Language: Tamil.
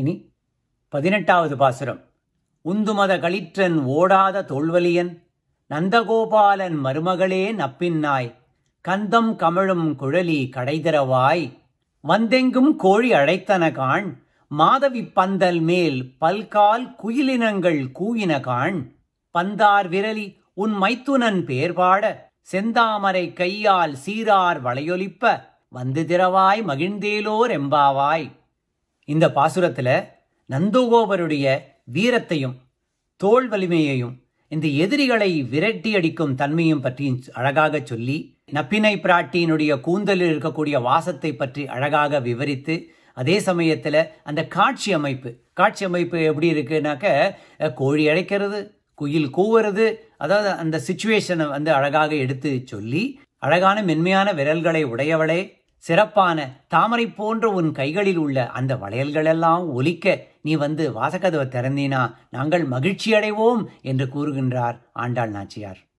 இனி பதினெட்டாவது பாசுரம் உந்துமத களிற்றன் ஓடாத தோல்வலியன் நந்தகோபாலன் மருமகளே நப்பின்னாய் கந்தம் கமழும் குழலி கடைதிரவாய் வந்தெங்கும் கோழி அழைத்தன காண் மாதவி பந்தல் மேல் பல்கால் குயிலினங்கள் கூயின காண் பந்தார் விரலி உன் மைத்துனன் பேர்பாட செந்தாமரை கையால் சீரார் வளையொலிப்ப வந்து திரவாய் மகிழ்ந்தேலோர் எம்பாவாய் இந்த பாசுரத்துல நந்துகோபருடைய வீரத்தையும் தோல் வலிமையையும் இந்த எதிரிகளை விரட்டி அடிக்கும் தன்மையும் பற்றி அழகாக சொல்லி நப்பினை பிராட்டியினுடைய கூந்தலில் இருக்கக்கூடிய வாசத்தை பற்றி அழகாக விவரித்து அதே சமயத்தில் அந்த காட்சி அமைப்பு காட்சி அமைப்பு எப்படி இருக்குனாக்க கோழி அழைக்கிறது குயில் கூவுறது அதாவது அந்த சுச்சுவேஷனை வந்து அழகாக எடுத்து சொல்லி அழகான மென்மையான விரல்களை உடையவளே சிறப்பான தாமரை போன்ற உன் கைகளில் உள்ள அந்த வளையல்களெல்லாம் ஒலிக்க நீ வந்து வாசக்கதவை திறந்தீனா நாங்கள் மகிழ்ச்சி அடைவோம் என்று கூறுகின்றார் ஆண்டாள் நாச்சியார்